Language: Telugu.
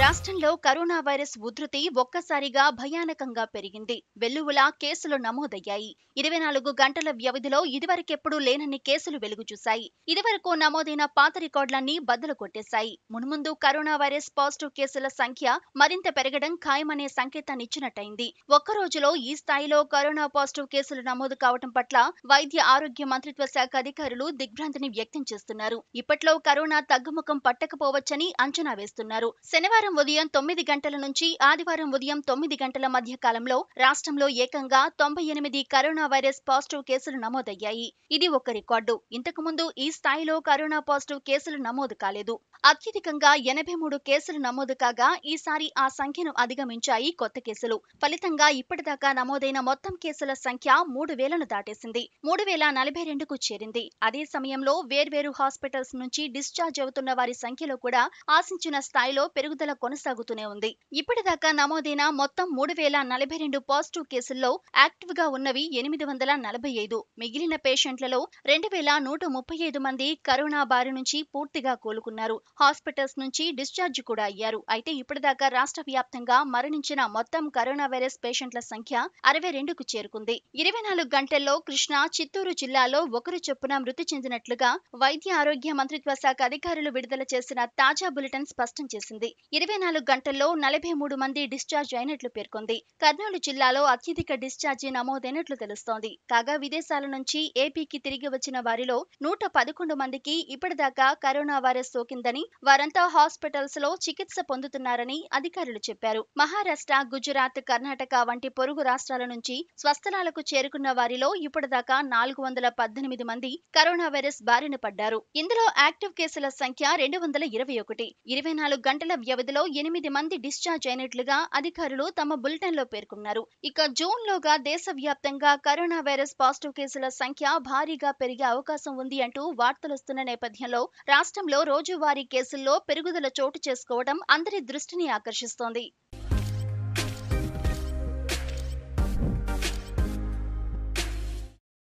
రాష్ట్రంలో కరోనా వైరస్ ఉధృతి ఒక్కసారిగా భయానకంగా పెరిగింది వెల్లువలా కేసులు నమోదయ్యాయి ఇరవై నాలుగు గంటల వ్యవధిలో ఇదివరకెప్పుడూ లేనన్ని కేసులు వెలుగు ఇదివరకు నమోదైన పాత రికార్డులన్నీ బద్దలు కొట్టేశాయి మున్ముందు కరోనా వైరస్ పాజిటివ్ కేసుల సంఖ్య మరింత పెరగడం ఖాయమనే సంకేతాన్నిచ్చినట్టయింది ఒక్కరోజులో ఈ స్థాయిలో కరోనా పాజిటివ్ కేసులు నమోదు కావడం పట్ల వైద్య ఆరోగ్య మంత్రిత్వ శాఖ అధికారులు దిగ్భ్రాంతిని వ్యక్తం చేస్తున్నారు ఇప్పట్లో కరోనా తగ్గుముఖం పట్టకపోవచ్చని అంచనా వేస్తున్నారు శనివారం శనివారం ఉదయం తొమ్మిది గంటల నుంచి ఆదివారం ఉదయం తొమ్మిది గంటల మధ్య కాలంలో రాష్ట్రంలో ఏకంగా తొంభై ఎనిమిది కరోనా వైరస్ పాజిటివ్ కేసులు నమోదయ్యాయి ఇది ఒక రికార్డు ఇంతకుముందు ఈ స్థాయిలో కరోనా పాజిటివ్ కేసులు నమోదు కాలేదు అత్యధికంగా ఎనభై మూడు కేసులు నమోదు కాగా ఈసారి ఆ సంఖ్యను అధిగమించాయి కొత్త కేసులు ఫలితంగా ఇప్పటిదాకా నమోదైన మొత్తం కేసుల సంఖ్య మూడు వేలను దాటేసింది మూడు వేల నలభై రెండుకు చేరింది అదే సమయంలో వేర్వేరు హాస్పిటల్స్ నుంచి డిశ్చార్జ్ అవుతున్న వారి సంఖ్యలో కూడా ఆశించిన స్థాయిలో పెరుగుదల కొనసాగుతూనే ఉంది ఇప్పటిదాకా నమోదైన మొత్తం మూడు వేల నలభై రెండు పాజిటివ్ కేసుల్లో యాక్టివ్ గా ఉన్నవి ఎనిమిది వందల నలభై ఐదు మిగిలిన పేషెంట్లలో రెండు వేల నూట ముప్పై ఐదు మంది కరోనా బారి నుంచి పూర్తిగా కోలుకున్నారు హాస్పిటల్స్ నుంచి డిశ్చార్జ్ కూడా అయ్యారు అయితే ఇప్పటిదాకా రాష్ట్ర వ్యాప్తంగా మరణించిన మొత్తం కరోనా వైరస్ పేషెంట్ల సంఖ్య అరవై రెండుకు చేరుకుంది ఇరవై నాలుగు గంటల్లో కృష్ణా చిత్తూరు జిల్లాలో ఒకరు చొప్పున మృతి చెందినట్లుగా వైద్య ఆరోగ్య మంత్రిత్వ శాఖ అధికారులు విడుదల చేసిన తాజా బులెటిన్ స్పష్టం చేసింది ఇరవై నాలుగు గంటల్లో నలభై మూడు మంది డిశ్చార్జ్ అయినట్లు పేర్కొంది కర్నూలు జిల్లాలో అత్యధిక డిశ్చార్జి నమోదైనట్లు తెలుస్తోంది కాగా విదేశాల నుంచి ఏపీకి తిరిగి వచ్చిన వారిలో నూట పదకొండు మందికి ఇప్పటిదాకా కరోనా వైరస్ సోకిందని వారంతా హాస్పిటల్స్ లో చికిత్స పొందుతున్నారని అధికారులు చెప్పారు మహారాష్ట్ర గుజరాత్ కర్ణాటక వంటి పొరుగు రాష్ట్రాల నుంచి స్వస్థలాలకు చేరుకున్న వారిలో ఇప్పటిదాకా నాలుగు వందల పద్దెనిమిది మంది కరోనా వైరస్ బారిన పడ్డారు ఇందులో యాక్టివ్ కేసుల సంఖ్య రెండు వందల ఇరవై ఒకటి ఇరవై నాలుగు గంటల వ్యవధి వ్యవధిలో ఎనిమిది మంది డిశ్చార్జ్ అయినట్లుగా అధికారులు తమ బులెటిన్లో పేర్కొన్నారు ఇక జూన్ లోగా దేశవ్యాప్తంగా కరోనా వైరస్ పాజిటివ్ కేసుల సంఖ్య భారీగా పెరిగే అవకాశం ఉంది అంటూ వార్తలొస్తున్న నేపథ్యంలో రాష్ట్రంలో రోజువారీ కేసుల్లో పెరుగుదల చోటు చేసుకోవడం అందరి దృష్టిని ఆకర్షిస్తోంది